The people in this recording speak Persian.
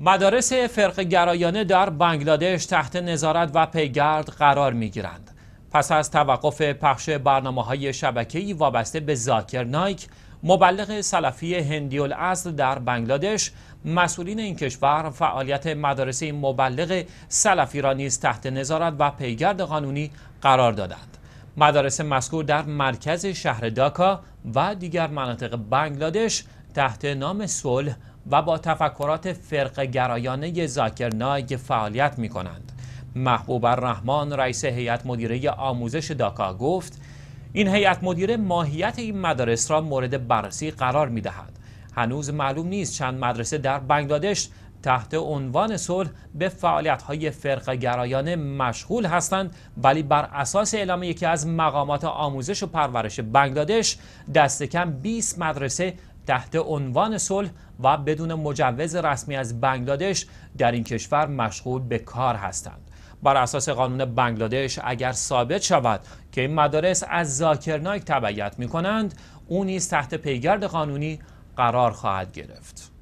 مدارس فرق گرایانه در بنگلادش تحت نظارت و پیگرد قرار می گیرند. پس از توقف پخش برنامه های شبکهی وابسته به زاکر نایک، مبلغ سلفی هندی الاصل در بنگلادش مسئولین این کشور فعالیت مدارس مبلغ سلفی را نیز تحت نظارت و پیگرد قانونی قرار دادند مدارس مذکور در مرکز شهر داکا و دیگر مناطق بنگلادش تحت نام صلح و با تفکرات فرق گرایانه زاکرناگ فعالیت می کنند. محبوب الرحمن رئیس هیئت مدیره آموزش داکا گفت این هیئت مدیره ماهیت این مدارس را مورد بررسی قرار می دهد. هنوز معلوم نیست چند مدرسه در بنگلادش تحت عنوان صلح به فعالیت های فرق گرایانه مشغول هستند ولی بر اساس اعلام یکی از مقامات آموزش و پرورش بنگلادش دست کم 20 مدرسه تحت عنوان صلح و بدون مجوز رسمی از بنگلادش در این کشور مشغول به کار هستند بر اساس قانون بنگلادش اگر ثابت شود که این مدارس از زاکرنایک تبعیت می کنند او نیز تحت پیگرد قانونی قرار خواهد گرفت